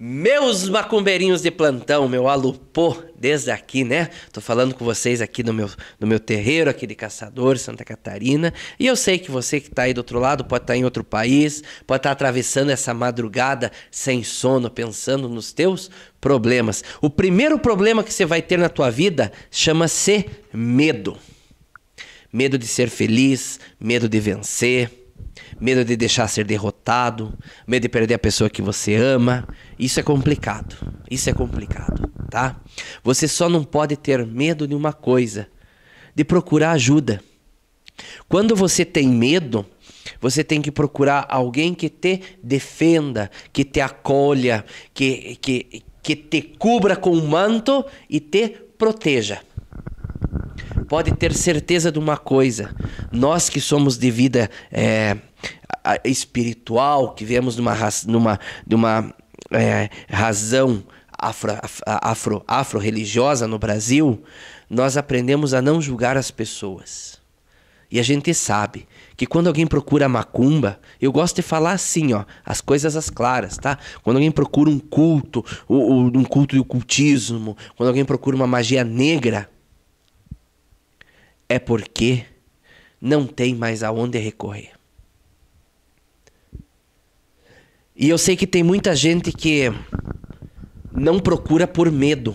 Meus macumbeirinhos de plantão, meu alupô, desde aqui, né? Tô falando com vocês aqui no meu, no meu terreiro aqui de Caçador, Santa Catarina. E eu sei que você que tá aí do outro lado pode estar tá em outro país, pode estar tá atravessando essa madrugada sem sono, pensando nos teus problemas. O primeiro problema que você vai ter na tua vida chama-se medo. Medo de ser feliz, medo de vencer, medo de deixar ser derrotado, medo de perder a pessoa que você ama. Isso é complicado. Isso é complicado, tá? Você só não pode ter medo de uma coisa, de procurar ajuda. Quando você tem medo, você tem que procurar alguém que te defenda, que te acolha, que, que, que te cubra com um manto e te proteja pode ter certeza de uma coisa: nós que somos de vida é, espiritual, que viemos de uma, numa, de uma é, razão afro-religiosa afro, afro no Brasil, nós aprendemos a não julgar as pessoas. E a gente sabe que quando alguém procura macumba, eu gosto de falar assim, ó, as coisas as claras, tá? Quando alguém procura um culto, ou, ou um culto de ocultismo, quando alguém procura uma magia negra, é porque não tem mais aonde recorrer. E eu sei que tem muita gente que não procura por medo.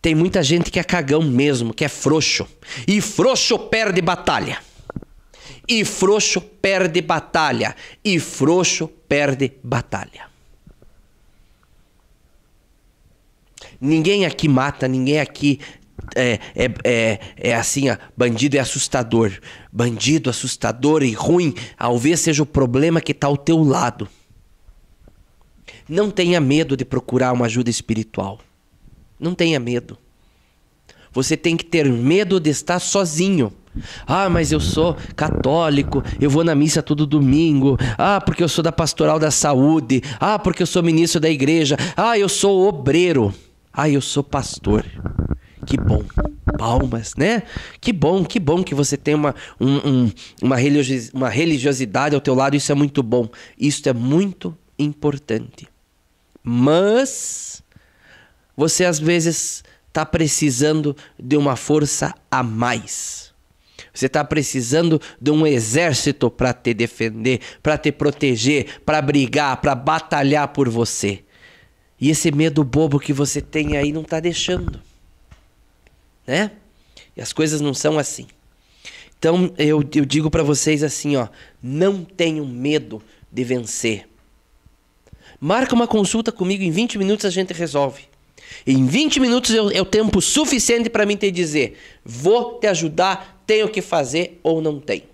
Tem muita gente que é cagão mesmo, que é frouxo. E frouxo perde batalha. E frouxo perde batalha. E frouxo perde batalha. Ninguém aqui mata, ninguém aqui é, é, é, é assim, ó, bandido é assustador. Bandido assustador e ruim, talvez seja o problema que está ao teu lado. Não tenha medo de procurar uma ajuda espiritual. Não tenha medo. Você tem que ter medo de estar sozinho. Ah, mas eu sou católico, eu vou na missa todo domingo. Ah, porque eu sou da pastoral da saúde. Ah, porque eu sou ministro da igreja. Ah, eu sou obreiro. Ah, eu sou pastor que bom. Palmas, né? Que bom, que bom que você tem uma, um, um, uma, religiosidade, uma religiosidade ao teu lado. Isso é muito bom. Isso é muito importante. Mas você às vezes está precisando de uma força a mais. Você está precisando de um exército para te defender, para te proteger, para brigar, para batalhar por você. E esse medo bobo que você tem aí não está deixando né? E as coisas não são assim. Então eu, eu digo para vocês assim, ó, não tenham medo de vencer. Marca uma consulta comigo, em 20 minutos a gente resolve. Em 20 minutos é o tempo suficiente para mim te dizer: vou te ajudar, tenho que fazer ou não tem.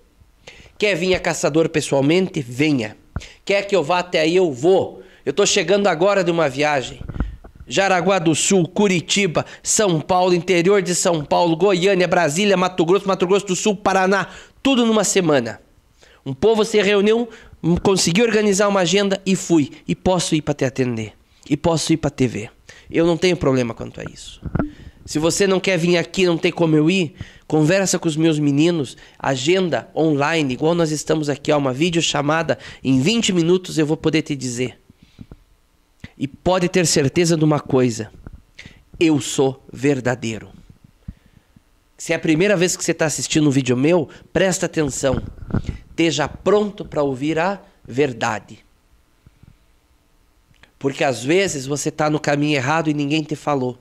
Quer vir a caçador pessoalmente? Venha. Quer que eu vá até aí? Eu vou. Eu estou chegando agora de uma viagem. Jaraguá do Sul, Curitiba, São Paulo, interior de São Paulo, Goiânia, Brasília, Mato Grosso, Mato Grosso do Sul, Paraná, tudo numa semana. Um povo se reuniu, hum, consegui organizar uma agenda e fui. E posso ir para te atender. E posso ir para TV. Eu não tenho problema quanto a isso. Se você não quer vir aqui, não tem como eu ir, conversa com os meus meninos, agenda online, igual nós estamos aqui, há uma videochamada, em 20 minutos eu vou poder te dizer. E pode ter certeza de uma coisa: eu sou verdadeiro. Se é a primeira vez que você está assistindo um vídeo meu, presta atenção. Esteja pronto para ouvir a verdade. Porque às vezes você está no caminho errado e ninguém te falou.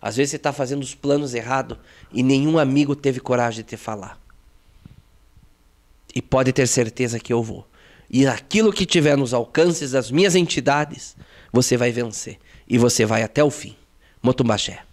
Às vezes você está fazendo os planos errados e nenhum amigo teve coragem de te falar. E pode ter certeza que eu vou. E aquilo que tiver nos alcances das minhas entidades, você vai vencer. E você vai até o fim. Motumbaxé.